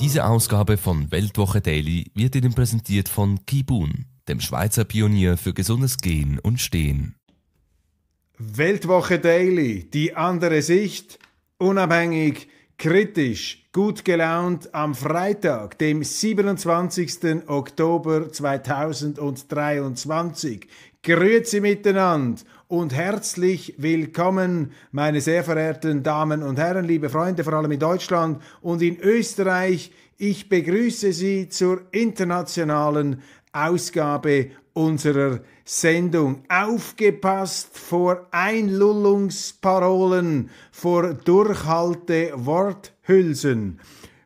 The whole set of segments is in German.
Diese Ausgabe von Weltwoche Daily wird Ihnen präsentiert von Kibun, dem Schweizer Pionier für gesundes Gehen und Stehen. Weltwoche Daily, die andere Sicht, unabhängig, kritisch, gut gelaunt am Freitag, dem 27. Oktober 2023. Grüezi miteinander und herzlich willkommen, meine sehr verehrten Damen und Herren, liebe Freunde, vor allem in Deutschland und in Österreich. Ich begrüße Sie zur internationalen Ausgabe unserer Sendung. Aufgepasst vor Einlullungsparolen, vor Durchhalteworthülsen.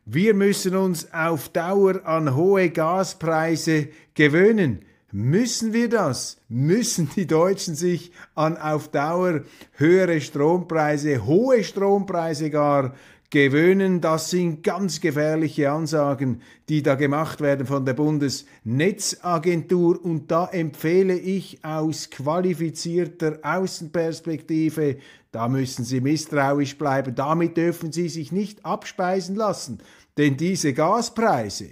Wir müssen uns auf Dauer an hohe Gaspreise gewöhnen. Müssen wir das? Müssen die Deutschen sich an auf Dauer höhere Strompreise, hohe Strompreise gar gewöhnen? Das sind ganz gefährliche Ansagen, die da gemacht werden von der Bundesnetzagentur. Und da empfehle ich aus qualifizierter Außenperspektive, da müssen Sie misstrauisch bleiben. Damit dürfen Sie sich nicht abspeisen lassen. Denn diese Gaspreise,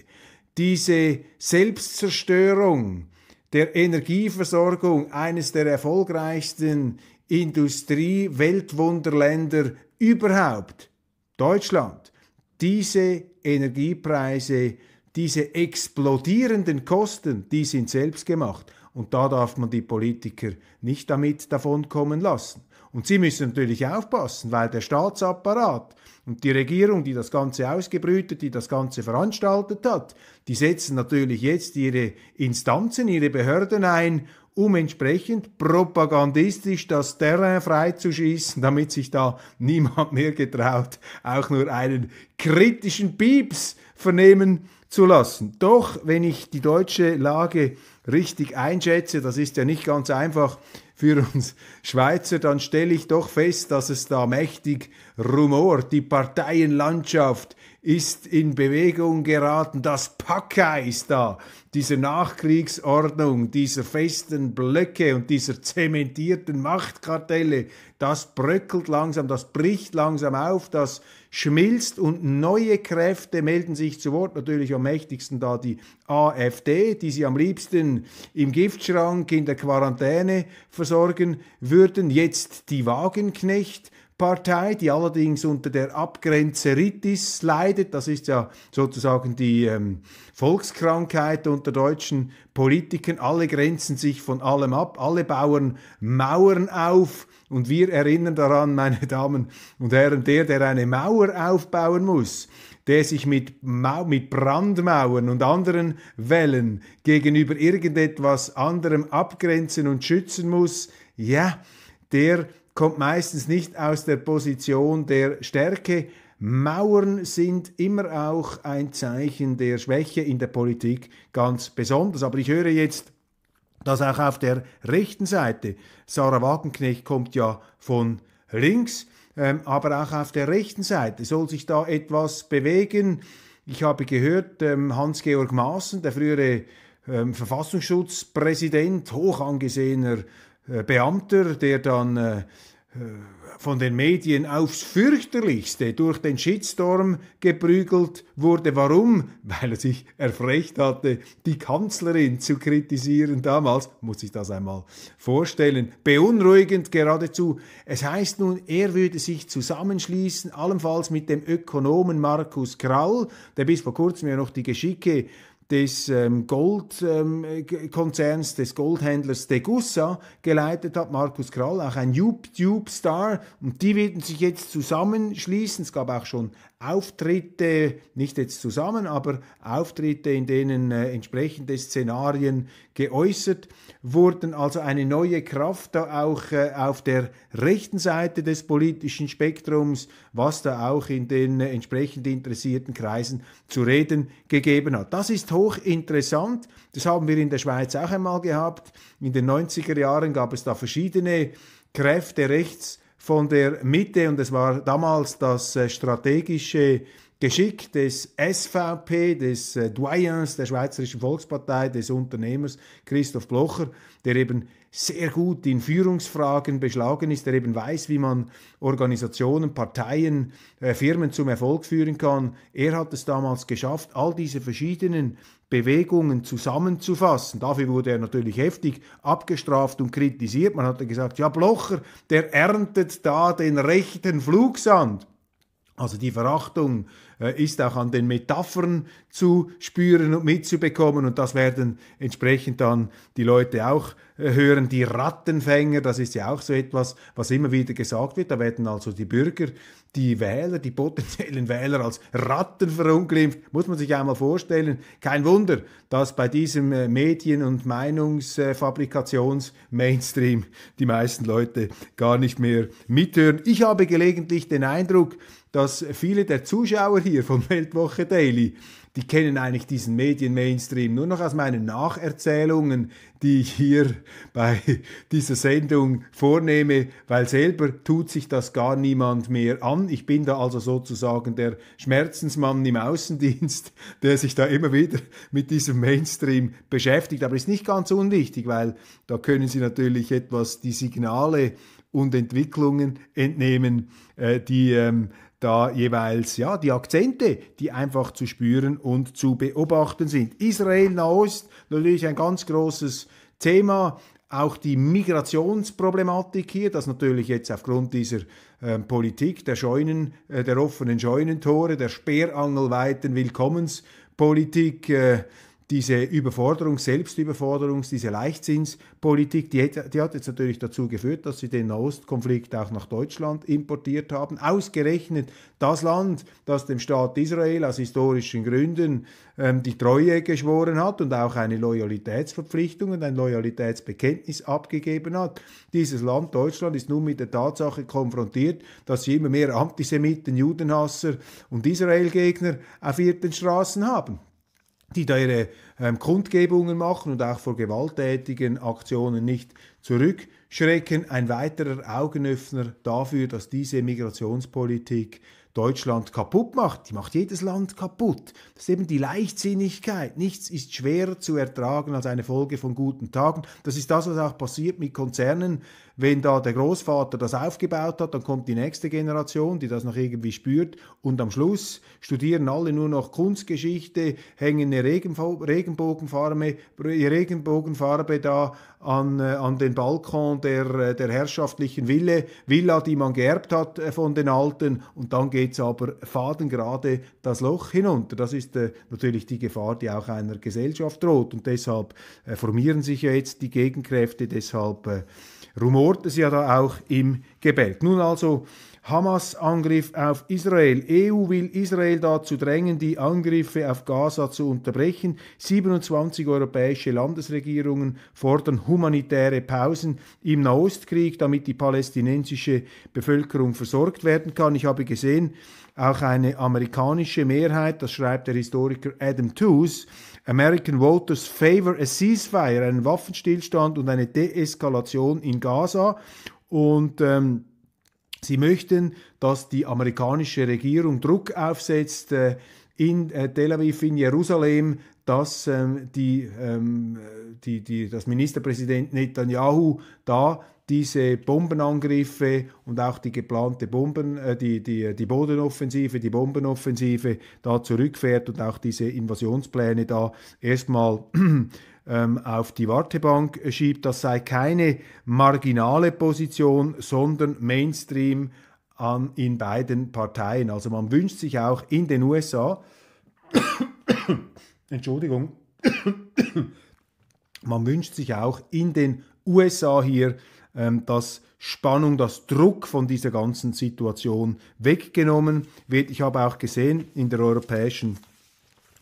diese Selbstzerstörung, der Energieversorgung eines der erfolgreichsten Industrie-Weltwunderländer überhaupt, Deutschland. Diese Energiepreise, diese explodierenden Kosten, die sind selbst gemacht. Und da darf man die Politiker nicht damit davonkommen lassen. Und sie müssen natürlich aufpassen, weil der Staatsapparat und die Regierung, die das Ganze ausgebrütet, die das Ganze veranstaltet hat, die setzen natürlich jetzt ihre Instanzen, ihre Behörden ein, um entsprechend propagandistisch das Terrain freizuschießen, damit sich da niemand mehr getraut, auch nur einen kritischen Pieps vernehmen zu lassen. Doch, wenn ich die deutsche Lage richtig einschätze, das ist ja nicht ganz einfach, für uns Schweizer, dann stelle ich doch fest, dass es da mächtig rumort. Die Parteienlandschaft ist in Bewegung geraten. Das Packei ist da, Diese Nachkriegsordnung, dieser festen Blöcke und dieser zementierten Machtkartelle. Das bröckelt langsam, das bricht langsam auf, das schmilzt und neue Kräfte melden sich zu Wort. Natürlich am mächtigsten da die AfD, die sie am liebsten im Giftschrank in der Quarantäne versorgen würden. Jetzt die Wagenknecht, Partei, die allerdings unter der Abgrenzeritis leidet. Das ist ja sozusagen die ähm, Volkskrankheit unter deutschen Politikern. Alle grenzen sich von allem ab, alle bauen Mauern auf. Und wir erinnern daran, meine Damen und Herren, der, der eine Mauer aufbauen muss, der sich mit, Mau mit Brandmauern und anderen Wellen gegenüber irgendetwas anderem abgrenzen und schützen muss, ja, der kommt meistens nicht aus der Position der Stärke. Mauern sind immer auch ein Zeichen der Schwäche in der Politik ganz besonders. Aber ich höre jetzt, dass auch auf der rechten Seite, Sarah Wagenknecht kommt ja von links, ähm, aber auch auf der rechten Seite soll sich da etwas bewegen. Ich habe gehört, ähm, Hans-Georg Maaßen, der frühere ähm, Verfassungsschutzpräsident, hoch angesehener äh, Beamter, der dann äh, äh, von den Medien aufs fürchterlichste durch den Shitstorm geprügelt wurde. Warum? Weil er sich erfrecht hatte, die Kanzlerin zu kritisieren damals, muss ich das einmal vorstellen, beunruhigend geradezu. Es heißt nun, er würde sich zusammenschließen, allenfalls mit dem Ökonomen Markus Krall, der bis vor kurzem ja noch die Geschicke des ähm, Goldkonzerns, ähm, des Goldhändlers Degussa geleitet hat, Markus Krall, auch ein YouTube-Star. Und die werden sich jetzt zusammenschließen. Es gab auch schon Auftritte, nicht jetzt zusammen, aber Auftritte, in denen äh, entsprechende Szenarien geäußert wurden. Also eine neue Kraft da auch äh, auf der rechten Seite des politischen Spektrums, was da auch in den äh, entsprechend interessierten Kreisen zu reden gegeben hat. Das ist hochinteressant. Das haben wir in der Schweiz auch einmal gehabt. In den 90er Jahren gab es da verschiedene Kräfte rechts, von der Mitte und es war damals das äh, strategische Geschick des SVP, des äh, Doyens der Schweizerischen Volkspartei, des Unternehmers Christoph Blocher, der eben sehr gut in Führungsfragen beschlagen ist, der eben weiß, wie man Organisationen, Parteien, äh, Firmen zum Erfolg führen kann. Er hat es damals geschafft, all diese verschiedenen Bewegungen zusammenzufassen. Dafür wurde er natürlich heftig abgestraft und kritisiert. Man hat gesagt, ja, Blocher, der erntet da den rechten Flugsand. Also die Verachtung äh, ist auch an den Metaphern zu spüren und mitzubekommen. Und das werden entsprechend dann die Leute auch äh, hören. Die Rattenfänger, das ist ja auch so etwas, was immer wieder gesagt wird. Da werden also die Bürger, die Wähler, die potenziellen Wähler als Ratten verunglimpft. Muss man sich einmal vorstellen. Kein Wunder, dass bei diesem äh, Medien- und Meinungsfabrikations-Mainstream die meisten Leute gar nicht mehr mithören. Ich habe gelegentlich den Eindruck, dass viele der Zuschauer hier vom Weltwoche Daily, die kennen eigentlich diesen Medienmainstream nur noch aus meinen Nacherzählungen, die ich hier bei dieser Sendung vornehme, weil selber tut sich das gar niemand mehr an. Ich bin da also sozusagen der Schmerzensmann im Außendienst, der sich da immer wieder mit diesem Mainstream beschäftigt. Aber ist nicht ganz unwichtig, weil da können Sie natürlich etwas die Signale und Entwicklungen entnehmen, äh, die ähm, da jeweils ja, die Akzente, die einfach zu spüren und zu beobachten sind. Israel, Nahost, natürlich ein ganz großes Thema. Auch die Migrationsproblematik hier, das natürlich jetzt aufgrund dieser ähm, Politik der Scheunen, äh, der offenen Scheunentore, der Speerangelweiten Willkommenspolitik äh, diese Überforderung, Selbstüberforderung, diese Leichtsinnspolitik, die, die, hat jetzt natürlich dazu geführt, dass sie den Nahostkonflikt auch nach Deutschland importiert haben. Ausgerechnet das Land, das dem Staat Israel aus historischen Gründen ähm, die Treue geschworen hat und auch eine Loyalitätsverpflichtung und ein Loyalitätsbekenntnis abgegeben hat. Dieses Land Deutschland ist nun mit der Tatsache konfrontiert, dass sie immer mehr Antisemiten, Judenhasser und Israelgegner auf ihren Straßen haben die da ihre ähm, Kundgebungen machen und auch vor gewalttätigen Aktionen nicht zurückschrecken. Ein weiterer Augenöffner dafür, dass diese Migrationspolitik Deutschland kaputt macht. Die macht jedes Land kaputt. Das ist eben die Leichtsinnigkeit. Nichts ist schwerer zu ertragen als eine Folge von guten Tagen. Das ist das, was auch passiert mit Konzernen, wenn da der Großvater das aufgebaut hat, dann kommt die nächste Generation, die das noch irgendwie spürt und am Schluss studieren alle nur noch Kunstgeschichte, hängen eine Regenbogenfarbe, Regenbogenfarbe da an, äh, an den Balkon der, äh, der herrschaftlichen Ville, Villa, die man geerbt hat äh, von den Alten und dann geht es aber fadengerade das Loch hinunter. Das ist äh, natürlich die Gefahr, die auch einer Gesellschaft droht und deshalb äh, formieren sich ja jetzt die Gegenkräfte, deshalb äh, rumort es ja da auch im Gebälk. Nun also Hamas-Angriff auf Israel. EU will Israel dazu drängen, die Angriffe auf Gaza zu unterbrechen. 27 europäische Landesregierungen fordern humanitäre Pausen im Nahostkrieg, damit die palästinensische Bevölkerung versorgt werden kann. Ich habe gesehen, auch eine amerikanische Mehrheit, das schreibt der Historiker Adam Tooze, American voters favor a ceasefire, einen Waffenstillstand und eine Deeskalation in Gaza. Und ähm, sie möchten, dass die amerikanische Regierung Druck aufsetzt äh, in äh, Tel Aviv, in Jerusalem, dass, ähm, die, ähm, die, die, dass Ministerpräsident Netanyahu da diese Bombenangriffe und auch die geplante Bomben, äh, die, die, die Bodenoffensive, die Bombenoffensive da zurückfährt und auch diese Invasionspläne da erstmal ähm, auf die Wartebank schiebt. Das sei keine marginale Position, sondern Mainstream an, in beiden Parteien. Also man wünscht sich auch in den USA, Entschuldigung, man wünscht sich auch in den USA hier ähm, dass Spannung, dass Druck von dieser ganzen Situation weggenommen wird. Ich habe auch gesehen, in der Europäischen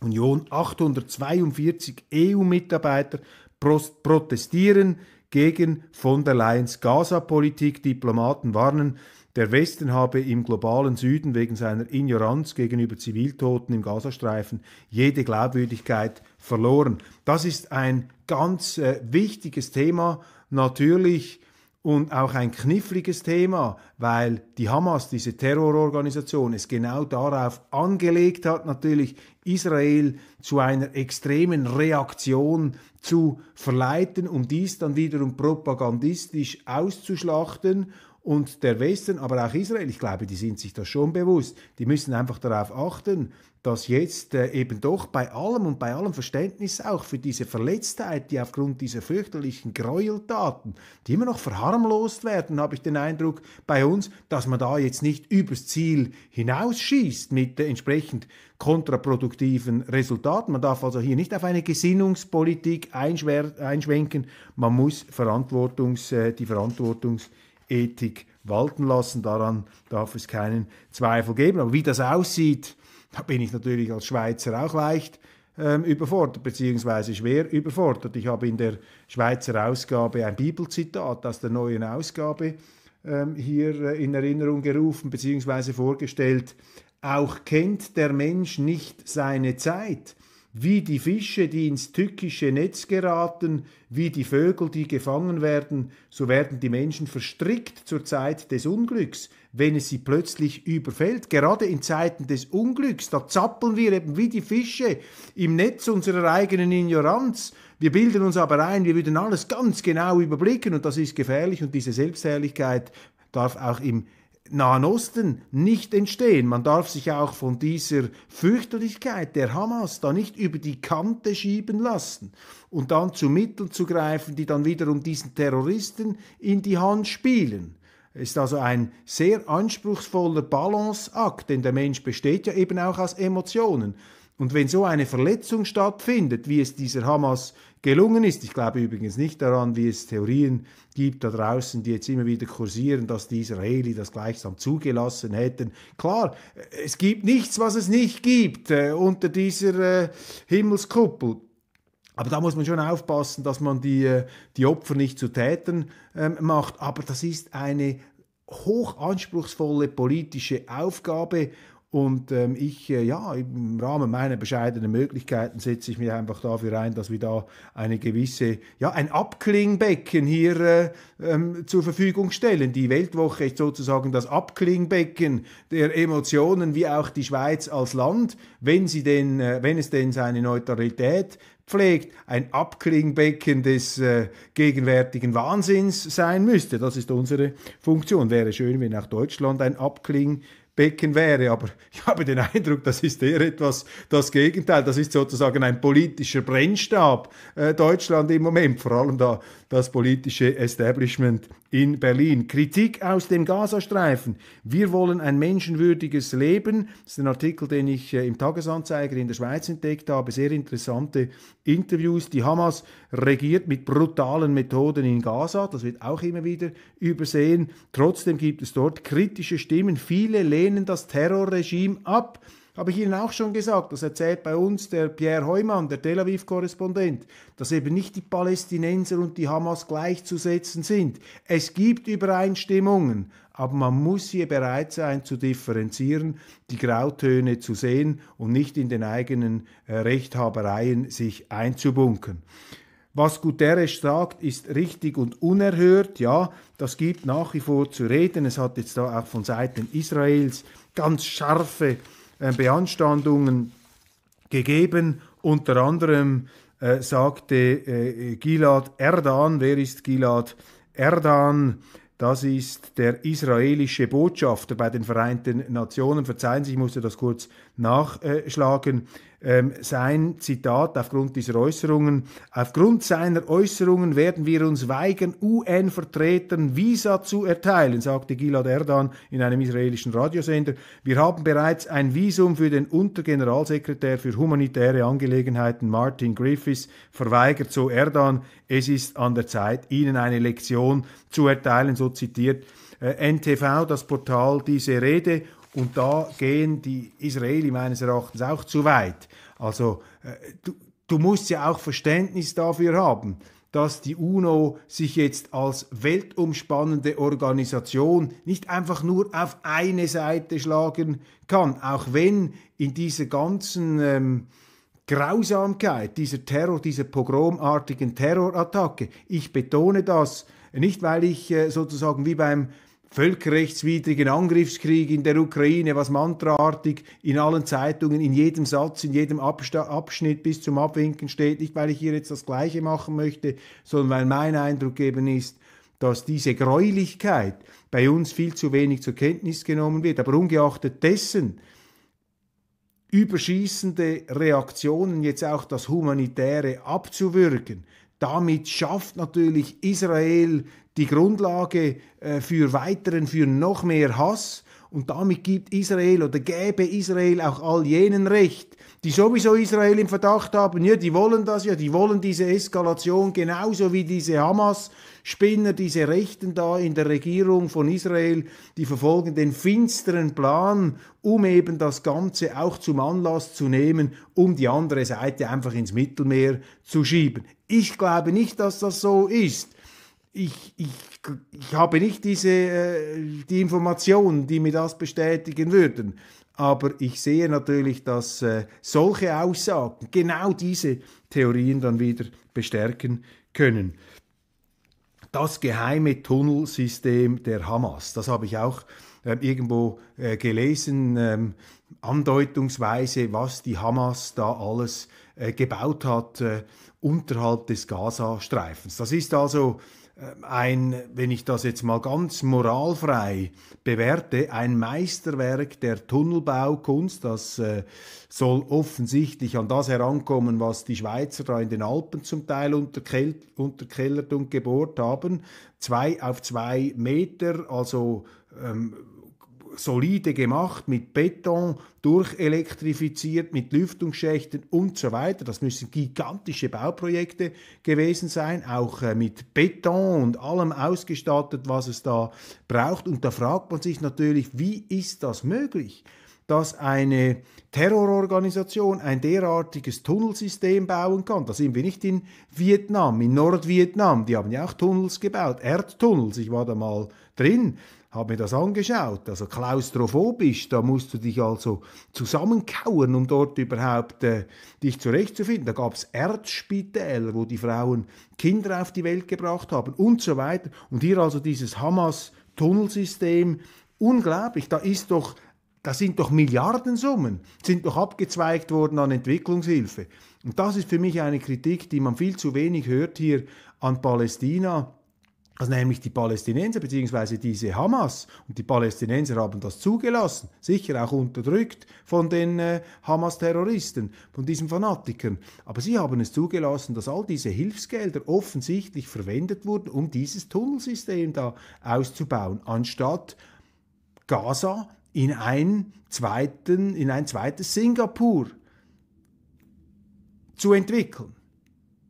Union 842 EU-Mitarbeiter protestieren gegen von der Leyen's Gaza-Politik. Diplomaten warnen, der Westen habe im globalen Süden wegen seiner Ignoranz gegenüber Ziviltoten im Gazastreifen jede Glaubwürdigkeit verloren. Das ist ein ganz äh, wichtiges Thema. Natürlich und auch ein kniffliges Thema, weil die Hamas, diese Terrororganisation, es genau darauf angelegt hat, natürlich Israel zu einer extremen Reaktion zu verleiten, um dies dann wiederum propagandistisch auszuschlachten und der Westen, aber auch Israel, ich glaube, die sind sich das schon bewusst. Die müssen einfach darauf achten, dass jetzt äh, eben doch bei allem und bei allem Verständnis auch für diese Verletztheit, die aufgrund dieser fürchterlichen Gräueltaten, die immer noch verharmlost werden, habe ich den Eindruck bei uns, dass man da jetzt nicht übers Ziel hinausschießt mit äh, entsprechend kontraproduktiven Resultaten. Man darf also hier nicht auf eine Gesinnungspolitik einschwenken, man muss Verantwortungs, äh, die Verantwortungs Ethik walten lassen. Daran darf es keinen Zweifel geben. Aber wie das aussieht, da bin ich natürlich als Schweizer auch leicht ähm, überfordert, beziehungsweise schwer überfordert. Ich habe in der Schweizer Ausgabe ein Bibelzitat aus der neuen Ausgabe ähm, hier äh, in Erinnerung gerufen, beziehungsweise vorgestellt. Auch kennt der Mensch nicht seine Zeit, wie die Fische, die ins tückische Netz geraten, wie die Vögel, die gefangen werden, so werden die Menschen verstrickt zur Zeit des Unglücks, wenn es sie plötzlich überfällt. Gerade in Zeiten des Unglücks, da zappeln wir eben wie die Fische im Netz unserer eigenen Ignoranz. Wir bilden uns aber ein, wir würden alles ganz genau überblicken und das ist gefährlich und diese Selbstherrlichkeit darf auch im Nahen Osten nicht entstehen. Man darf sich auch von dieser Fürchterlichkeit der Hamas da nicht über die Kante schieben lassen und dann zu Mitteln zu greifen, die dann wiederum diesen Terroristen in die Hand spielen. Ist also ein sehr anspruchsvoller Balanceakt, denn der Mensch besteht ja eben auch aus Emotionen. Und wenn so eine Verletzung stattfindet, wie es dieser Hamas gelungen ist, ich glaube übrigens nicht daran, wie es Theorien gibt da draußen, die jetzt immer wieder kursieren, dass die Israeli das gleichsam zugelassen hätten. Klar, es gibt nichts, was es nicht gibt äh, unter dieser äh, Himmelskuppel. Aber da muss man schon aufpassen, dass man die, äh, die Opfer nicht zu Tätern ähm, macht. Aber das ist eine hochanspruchsvolle politische Aufgabe und ähm, ich, äh, ja, im Rahmen meiner bescheidenen Möglichkeiten setze ich mich einfach dafür ein, dass wir da eine gewisse, ja, ein Abklingbecken hier äh, ähm, zur Verfügung stellen. Die Weltwoche ist sozusagen das Abklingbecken der Emotionen, wie auch die Schweiz als Land, wenn sie denn, äh, wenn es denn seine Neutralität pflegt, ein Abklingbecken des äh, gegenwärtigen Wahnsinns sein müsste. Das ist unsere Funktion. Wäre schön, wenn auch Deutschland ein Abklingbecken Becken wäre. Aber ich habe den Eindruck, das ist eher etwas das Gegenteil. Das ist sozusagen ein politischer Brennstab äh, Deutschland im Moment, vor allem da das politische Establishment in Berlin. Kritik aus dem Gazastreifen. Wir wollen ein menschenwürdiges Leben. Das ist ein Artikel, den ich äh, im Tagesanzeiger in der Schweiz entdeckt habe. Sehr interessante Interviews. Die Hamas regiert mit brutalen Methoden in Gaza. Das wird auch immer wieder übersehen. Trotzdem gibt es dort kritische Stimmen. Viele leben lehnen das Terrorregime ab. Habe ich Ihnen auch schon gesagt, das erzählt bei uns der Pierre Heumann, der Tel Aviv-Korrespondent, dass eben nicht die Palästinenser und die Hamas gleichzusetzen sind. Es gibt Übereinstimmungen, aber man muss hier bereit sein zu differenzieren, die Grautöne zu sehen und nicht in den eigenen äh, Rechthabereien sich einzubunken. Was Guterres sagt, ist richtig und unerhört. Ja, das gibt nach wie vor zu reden. Es hat jetzt da auch von Seiten Israels ganz scharfe äh, Beanstandungen gegeben. Unter anderem äh, sagte äh, Gilad Erdan, wer ist Gilad Erdan? Das ist der israelische Botschafter bei den Vereinten Nationen. Verzeihen Sie, ich musste das kurz nachschlagen ähm, sein Zitat aufgrund dieser Äußerungen. Aufgrund seiner Äußerungen werden wir uns weigern, UN-Vertretern Visa zu erteilen, sagte Gilad Erdan in einem israelischen Radiosender. Wir haben bereits ein Visum für den Untergeneralsekretär für humanitäre Angelegenheiten Martin Griffiths verweigert, so Erdan. Es ist an der Zeit, Ihnen eine Lektion zu erteilen, so zitiert äh, NTV, das Portal, diese Rede und da gehen die Israeli meines Erachtens auch zu weit. Also äh, du, du musst ja auch Verständnis dafür haben, dass die UNO sich jetzt als weltumspannende Organisation nicht einfach nur auf eine Seite schlagen kann, auch wenn in dieser ganzen ähm, Grausamkeit dieser Terror, dieser pogromartigen Terrorattacke, ich betone das nicht, weil ich äh, sozusagen wie beim völkerrechtswidrigen Angriffskrieg in der Ukraine, was mantraartig in allen Zeitungen, in jedem Satz, in jedem Abschnitt bis zum Abwinken steht. Nicht, weil ich hier jetzt das Gleiche machen möchte, sondern weil mein Eindruck eben ist, dass diese Gräulichkeit bei uns viel zu wenig zur Kenntnis genommen wird. Aber ungeachtet dessen, überschießende Reaktionen, jetzt auch das Humanitäre abzuwürgen, damit schafft natürlich Israel die Grundlage äh, für weiteren, für noch mehr Hass und damit gibt Israel oder gäbe Israel auch all jenen Recht, die sowieso Israel im Verdacht haben, ja, die wollen das ja, die wollen diese Eskalation genauso wie diese Hamas-Spinner, diese Rechten da in der Regierung von Israel, die verfolgen den finsteren Plan, um eben das Ganze auch zum Anlass zu nehmen, um die andere Seite einfach ins Mittelmeer zu schieben. Ich glaube nicht, dass das so ist ich, ich, ich habe nicht diese, äh, die Informationen, die mir das bestätigen würden. Aber ich sehe natürlich, dass äh, solche Aussagen genau diese Theorien dann wieder bestärken können. Das geheime Tunnelsystem der Hamas, das habe ich auch äh, äh, irgendwo äh, gelesen, ähm, andeutungsweise, was die Hamas da alles äh, gebaut hat äh, unterhalb des Gazastreifens. Das ist also ähm, ein, wenn ich das jetzt mal ganz moralfrei bewerte, ein Meisterwerk der Tunnelbaukunst. Das äh, soll offensichtlich an das herankommen, was die Schweizer da in den Alpen zum Teil unterkellert und gebohrt haben. Zwei auf zwei Meter, also ähm, solide gemacht, mit Beton, durchelektrifiziert, mit Lüftungsschächten und so weiter. Das müssen gigantische Bauprojekte gewesen sein, auch äh, mit Beton und allem ausgestattet, was es da braucht. Und da fragt man sich natürlich, wie ist das möglich? dass eine Terrororganisation ein derartiges Tunnelsystem bauen kann. Da sind wir nicht in Vietnam, in Nordvietnam. Die haben ja auch Tunnels gebaut, Erdtunnels. Ich war da mal drin habe mir das angeschaut. Also klaustrophobisch, da musst du dich also zusammenkauen, um dort überhaupt äh, dich zurechtzufinden. Da gab es Erzspitäler, wo die Frauen Kinder auf die Welt gebracht haben und so weiter. Und hier also dieses Hamas-Tunnelsystem. Unglaublich, da ist doch das sind doch Milliardensummen, sind doch abgezweigt worden an Entwicklungshilfe. Und das ist für mich eine Kritik, die man viel zu wenig hört hier an Palästina also nämlich die Palästinenser bzw. diese Hamas. Und die Palästinenser haben das zugelassen, sicher auch unterdrückt von den äh, Hamas-Terroristen, von diesen Fanatikern. Aber sie haben es zugelassen, dass all diese Hilfsgelder offensichtlich verwendet wurden, um dieses Tunnelsystem da auszubauen, anstatt Gaza in, einen zweiten, in ein zweites Singapur zu entwickeln.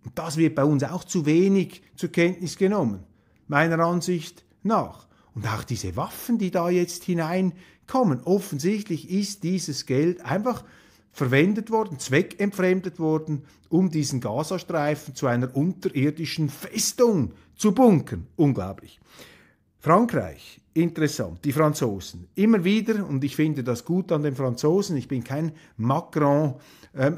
Und das wird bei uns auch zu wenig zur Kenntnis genommen meiner Ansicht nach. Und auch diese Waffen, die da jetzt hineinkommen, offensichtlich ist dieses Geld einfach verwendet worden, zweckentfremdet worden, um diesen Gazastreifen zu einer unterirdischen Festung zu bunkern. Unglaublich. Frankreich, interessant, die Franzosen. Immer wieder, und ich finde das gut an den Franzosen, ich bin kein Macron-Fan,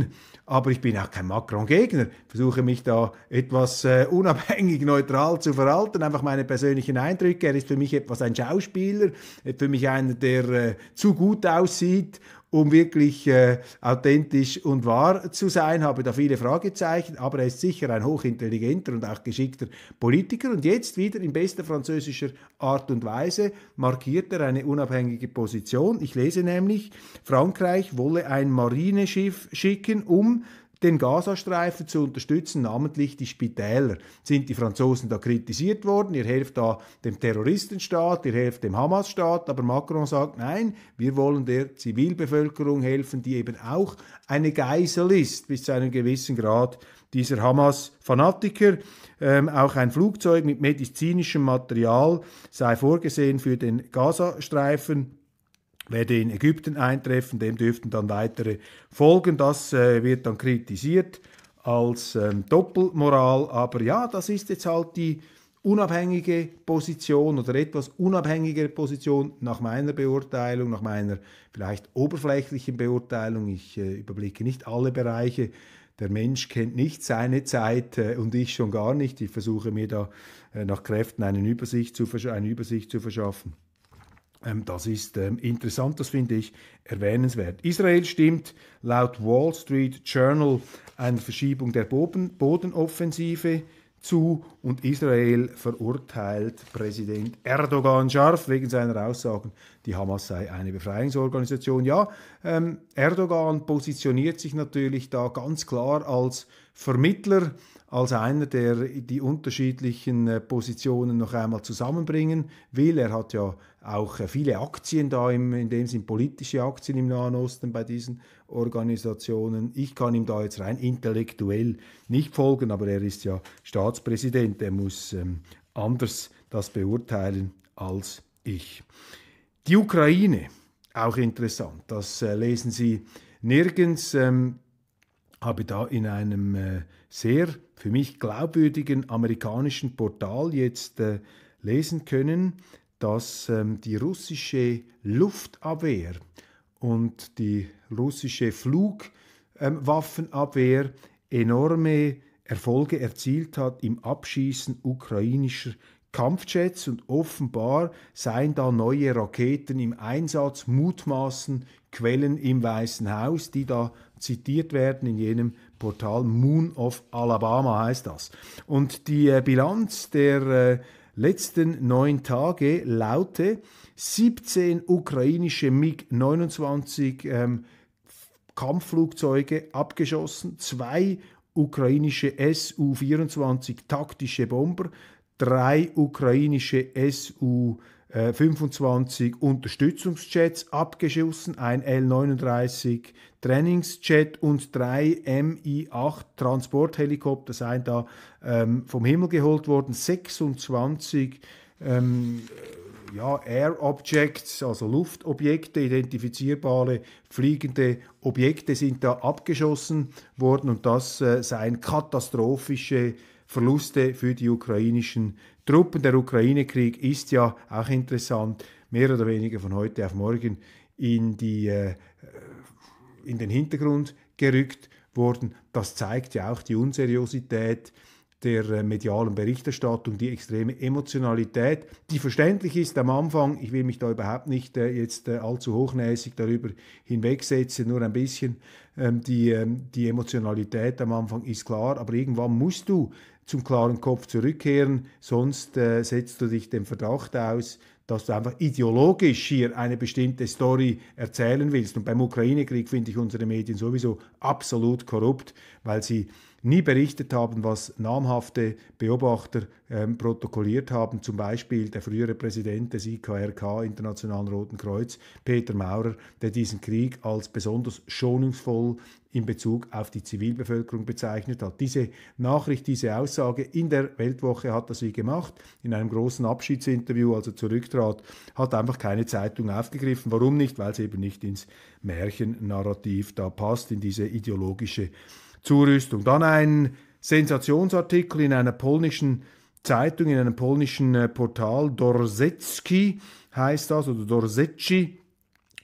ähm, aber ich bin auch kein Macron-Gegner. Versuche mich da etwas äh, unabhängig, neutral zu verhalten, einfach meine persönlichen Eindrücke. Er ist für mich etwas ein Schauspieler, für mich einer, der äh, zu gut aussieht um wirklich äh, authentisch und wahr zu sein, habe da viele Fragezeichen, aber er ist sicher ein hochintelligenter und auch geschickter Politiker und jetzt wieder in bester französischer Art und Weise markiert er eine unabhängige Position. Ich lese nämlich, Frankreich wolle ein Marineschiff schicken, um den Gazastreifen zu unterstützen, namentlich die Spitäler. Sind die Franzosen da kritisiert worden? Ihr helft da dem Terroristenstaat, ihr helft dem Hamas-Staat, aber Macron sagt, nein, wir wollen der Zivilbevölkerung helfen, die eben auch eine Geisel ist, bis zu einem gewissen Grad dieser Hamas-Fanatiker. Ähm, auch ein Flugzeug mit medizinischem Material sei vorgesehen für den Gazastreifen werde in Ägypten eintreffen, dem dürften dann weitere folgen. Das äh, wird dann kritisiert als ähm, Doppelmoral, aber ja, das ist jetzt halt die unabhängige Position oder etwas unabhängigere Position nach meiner Beurteilung, nach meiner vielleicht oberflächlichen Beurteilung. Ich äh, überblicke nicht alle Bereiche. Der Mensch kennt nicht seine Zeit äh, und ich schon gar nicht. Ich versuche mir da äh, nach Kräften Übersicht zu, eine Übersicht zu verschaffen. Ähm, das ist ähm, interessant, das finde ich erwähnenswert. Israel stimmt laut Wall Street Journal einer Verschiebung der Bodenoffensive zu und Israel verurteilt Präsident Erdogan scharf wegen seiner Aussagen, die Hamas sei eine Befreiungsorganisation. Ja, ähm, Erdogan positioniert sich natürlich da ganz klar als Vermittler, als einer, der die unterschiedlichen äh, Positionen noch einmal zusammenbringen will. Er hat ja auch äh, viele Aktien da, im, in dem sind politische Aktien im Nahen Osten bei diesen Organisationen. Ich kann ihm da jetzt rein intellektuell nicht folgen, aber er ist ja Staatspräsident, er muss ähm, anders das beurteilen als ich. Die Ukraine, auch interessant, das äh, lesen Sie nirgends. Ähm, habe da in einem äh, sehr für mich glaubwürdigen amerikanischen Portal jetzt äh, lesen können, dass ähm, die russische Luftabwehr und die russische Flugwaffenabwehr ähm, enorme Erfolge erzielt hat im Abschießen ukrainischer Kampfjets und offenbar seien da neue Raketen im Einsatz, mutmaßen Quellen im Weißen Haus, die da zitiert werden in jenem Portal Moon of Alabama heißt das. Und die äh, Bilanz der äh, letzten neun Tage laute 17 ukrainische MiG-29 ähm, Kampfflugzeuge abgeschossen, zwei ukrainische Su-24 taktische Bomber, drei ukrainische Su-24 25 äh, Unterstützungsjets abgeschossen, ein L-39 Trainingsjet und drei MI-8 Transporthelikopter seien da ähm, vom Himmel geholt worden. 26 ähm, ja, Air Objects, also Luftobjekte, identifizierbare fliegende Objekte sind da abgeschossen worden und das äh, seien katastrophische Verluste für die ukrainischen Truppen. Der Ukraine-Krieg ist ja auch interessant, mehr oder weniger von heute auf morgen in, die, äh, in den Hintergrund gerückt worden. Das zeigt ja auch die Unseriosität der äh, medialen Berichterstattung, die extreme Emotionalität, die verständlich ist am Anfang. Ich will mich da überhaupt nicht äh, jetzt äh, allzu hochnäsig darüber hinwegsetzen, nur ein bisschen. Ähm, die, ähm, die Emotionalität am Anfang ist klar, aber irgendwann musst du zum klaren Kopf zurückkehren, sonst äh, setzt du dich dem Verdacht aus, dass du einfach ideologisch hier eine bestimmte Story erzählen willst. Und beim Ukraine-Krieg finde ich unsere Medien sowieso absolut korrupt, weil sie nie berichtet haben, was namhafte Beobachter ähm, protokolliert haben, zum Beispiel der frühere Präsident des IKRK, Internationalen Roten Kreuz, Peter Maurer, der diesen Krieg als besonders schonungsvoll in Bezug auf die Zivilbevölkerung bezeichnet hat. Diese Nachricht, diese Aussage in der Weltwoche hat er sie gemacht, in einem großen Abschiedsinterview, als er zurücktrat, hat einfach keine Zeitung aufgegriffen. Warum nicht? Weil es eben nicht ins Märchennarrativ da passt, in diese ideologische Zurüstung. Dann ein Sensationsartikel in einer polnischen Zeitung, in einem polnischen äh, Portal, Dorsetski heißt das, oder Dorsetschi.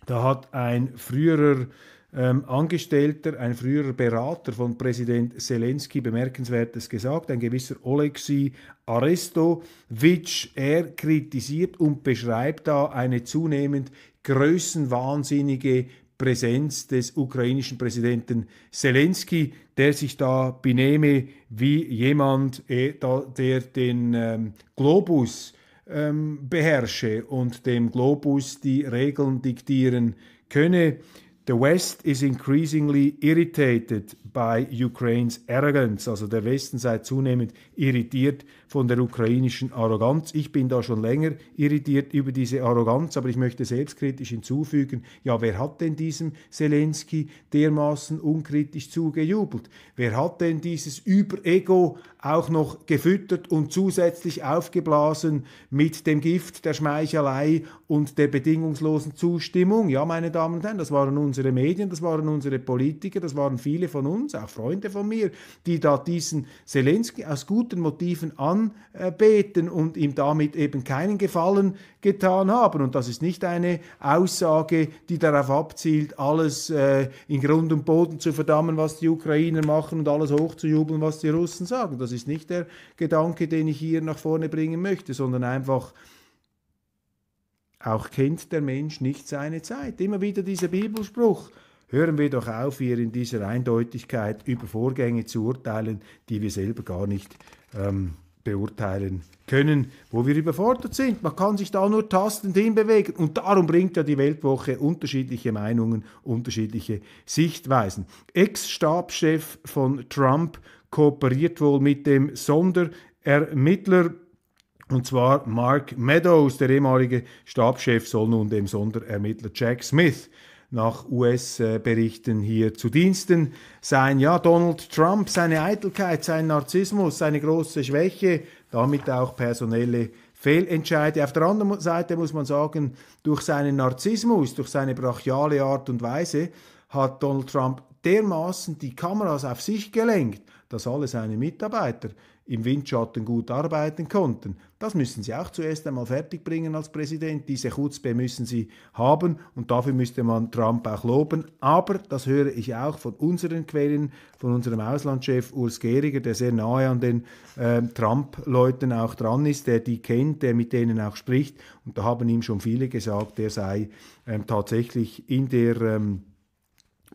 Da hat ein früherer ähm, Angestellter, ein früherer Berater von Präsident Zelensky bemerkenswertes gesagt, ein gewisser Oleksiy Arestowitsch. Er kritisiert und beschreibt da eine zunehmend größenwahnsinnige Präsenz des ukrainischen Präsidenten Zelensky, der sich da benehme wie jemand, eh, der den ähm, Globus ähm, beherrsche und dem Globus die Regeln diktieren könne. The West is increasingly irritated by Ukraine's arrogance. Also der Westen sei zunehmend irritiert von der ukrainischen Arroganz. Ich bin da schon länger irritiert über diese Arroganz, aber ich möchte selbstkritisch hinzufügen, ja, wer hat denn diesem Zelensky dermaßen unkritisch zugejubelt? Wer hat denn dieses Überego auch noch gefüttert und zusätzlich aufgeblasen mit dem Gift der Schmeichelei und der bedingungslosen Zustimmung? Ja, meine Damen und Herren, das waren unsere Medien, das waren unsere Politiker, das waren viele von uns, auch Freunde von mir, die da diesen Zelensky aus guten Motiven an anbeten äh, und ihm damit eben keinen Gefallen getan haben. Und das ist nicht eine Aussage, die darauf abzielt, alles äh, in Grund und Boden zu verdammen, was die Ukrainer machen und alles hochzujubeln, was die Russen sagen. Das ist nicht der Gedanke, den ich hier nach vorne bringen möchte, sondern einfach auch kennt der Mensch nicht seine Zeit. Immer wieder dieser Bibelspruch. Hören wir doch auf, hier in dieser Eindeutigkeit über Vorgänge zu urteilen, die wir selber gar nicht ähm, beurteilen können, wo wir überfordert sind. Man kann sich da nur tastend hinbewegen und darum bringt ja die Weltwoche unterschiedliche Meinungen, unterschiedliche Sichtweisen. Ex-Stabschef von Trump kooperiert wohl mit dem Sonderermittler und zwar Mark Meadows, der ehemalige Stabschef, soll nun dem Sonderermittler Jack Smith nach US-Berichten hier zu Diensten sein. Ja, Donald Trump, seine Eitelkeit, sein Narzissmus, seine große Schwäche, damit auch personelle Fehlentscheide. Auf der anderen Seite muss man sagen, durch seinen Narzissmus, durch seine brachiale Art und Weise hat Donald Trump dermaßen die Kameras auf sich gelenkt, dass alle seine Mitarbeiter im Windschatten gut arbeiten konnten. Das müssen Sie auch zuerst einmal fertigbringen als Präsident. Diese Chutzpe müssen Sie haben und dafür müsste man Trump auch loben. Aber das höre ich auch von unseren Quellen, von unserem Auslandschef Urs Gehriger, der sehr nahe an den äh, Trump-Leuten auch dran ist, der die kennt, der mit denen auch spricht. Und da haben ihm schon viele gesagt, der sei ähm, tatsächlich in der ähm,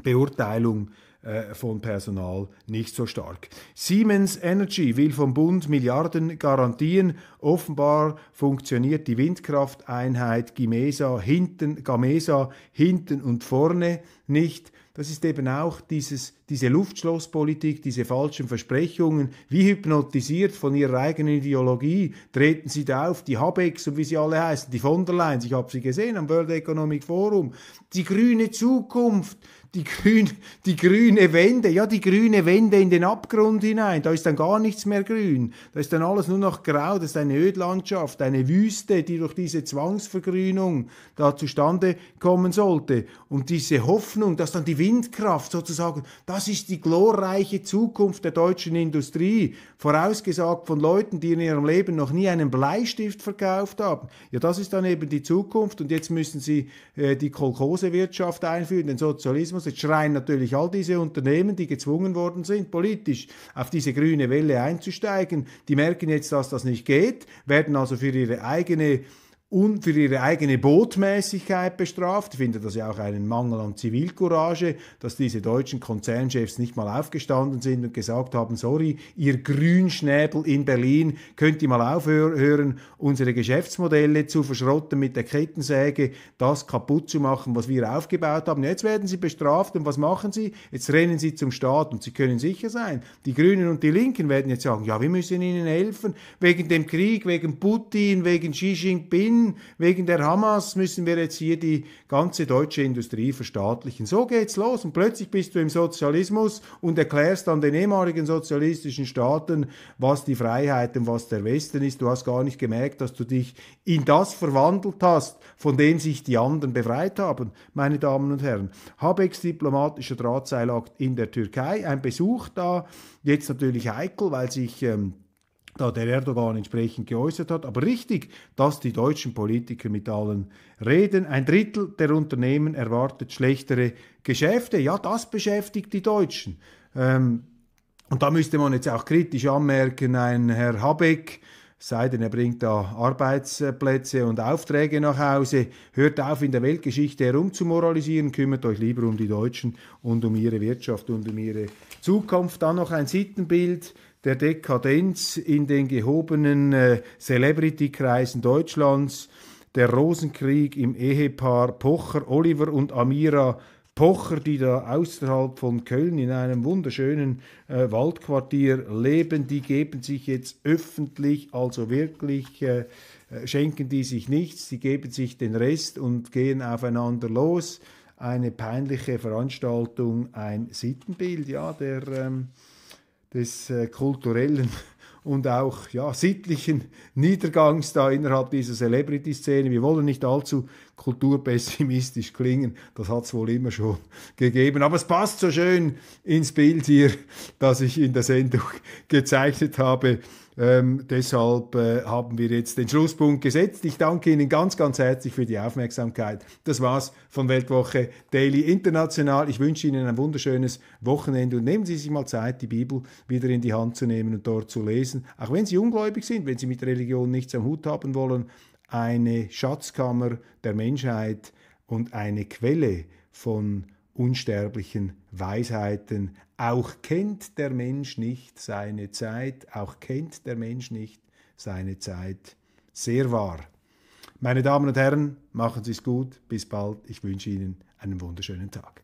Beurteilung äh, von Personal nicht so stark. Siemens Energy will vom Bund Milliarden garantieren. Offenbar funktioniert die Windkrafteinheit Gamesa hinten, Gamesa hinten und vorne nicht. Das ist eben auch dieses diese Luftschlosspolitik, diese falschen Versprechungen, wie hypnotisiert von ihrer eigenen Ideologie, treten sie da auf, die Habecks und wie sie alle heißen, die von der Leyen, ich habe sie gesehen am World Economic Forum, die grüne Zukunft, die, grün, die grüne Wende, ja, die grüne Wende in den Abgrund hinein, da ist dann gar nichts mehr grün, da ist dann alles nur noch grau, das ist eine Ödlandschaft, eine Wüste, die durch diese Zwangsvergrünung da zustande kommen sollte. Und diese Hoffnung, dass dann die Windkraft sozusagen, da das ist die glorreiche Zukunft der deutschen Industrie, vorausgesagt von Leuten, die in ihrem Leben noch nie einen Bleistift verkauft haben. Ja, das ist dann eben die Zukunft und jetzt müssen sie äh, die Kolkosewirtschaft einführen, den Sozialismus. Jetzt schreien natürlich all diese Unternehmen, die gezwungen worden sind, politisch auf diese grüne Welle einzusteigen. Die merken jetzt, dass das nicht geht, werden also für ihre eigene und für ihre eigene Botmäßigkeit bestraft. Ich finde das ja auch einen Mangel an Zivilcourage, dass diese deutschen Konzernchefs nicht mal aufgestanden sind und gesagt haben, sorry, ihr Grünschnäbel in Berlin, könnt ihr mal aufhören, unsere Geschäftsmodelle zu verschrotten mit der Kettensäge, das kaputt zu machen, was wir aufgebaut haben. Jetzt werden sie bestraft und was machen sie? Jetzt rennen sie zum Staat und sie können sicher sein, die Grünen und die Linken werden jetzt sagen, ja, wir müssen ihnen helfen, wegen dem Krieg, wegen Putin, wegen Xi Jinping, Putin, wegen der Hamas müssen wir jetzt hier die ganze deutsche Industrie verstaatlichen. So geht's los und plötzlich bist du im Sozialismus und erklärst dann den ehemaligen sozialistischen Staaten, was die Freiheit und was der Westen ist. Du hast gar nicht gemerkt, dass du dich in das verwandelt hast, von dem sich die anderen befreit haben. Meine Damen und Herren, Habecks diplomatischer Drahtseilakt in der Türkei, ein Besuch da, jetzt natürlich heikel, weil sich ähm, da der Erdogan entsprechend geäußert hat. Aber richtig, dass die deutschen Politiker mit allen reden. Ein Drittel der Unternehmen erwartet schlechtere Geschäfte. Ja, das beschäftigt die Deutschen. Ähm, und da müsste man jetzt auch kritisch anmerken, ein Herr Habeck, sei denn er bringt da Arbeitsplätze und Aufträge nach Hause, hört auf in der Weltgeschichte herumzumoralisieren, kümmert euch lieber um die Deutschen und um ihre Wirtschaft und um ihre Zukunft. Dann noch ein Sittenbild der Dekadenz in den gehobenen äh, Celebrity-Kreisen Deutschlands, der Rosenkrieg im Ehepaar Pocher, Oliver und Amira Pocher, die da außerhalb von Köln in einem wunderschönen äh, Waldquartier leben, die geben sich jetzt öffentlich, also wirklich, äh, äh schenken die sich nichts, die geben sich den Rest und gehen aufeinander los. Eine peinliche Veranstaltung, ein Sittenbild, ja, der... Ähm des äh, kulturellen und auch ja, sittlichen Niedergangs da innerhalb dieser Celebrity-Szene. Wir wollen nicht allzu kulturpessimistisch klingen. Das hat es wohl immer schon gegeben. Aber es passt so schön ins Bild hier, das ich in der Sendung gezeichnet habe. Ähm, deshalb äh, haben wir jetzt den Schlusspunkt gesetzt. Ich danke Ihnen ganz, ganz herzlich für die Aufmerksamkeit. Das war's von Weltwoche Daily International. Ich wünsche Ihnen ein wunderschönes Wochenende und nehmen Sie sich mal Zeit, die Bibel wieder in die Hand zu nehmen und dort zu lesen. Auch wenn Sie ungläubig sind, wenn Sie mit Religion nichts am Hut haben wollen, eine Schatzkammer der Menschheit und eine Quelle von unsterblichen Weisheiten. Auch kennt der Mensch nicht seine Zeit, auch kennt der Mensch nicht seine Zeit. Sehr wahr. Meine Damen und Herren, machen Sie es gut, bis bald, ich wünsche Ihnen einen wunderschönen Tag.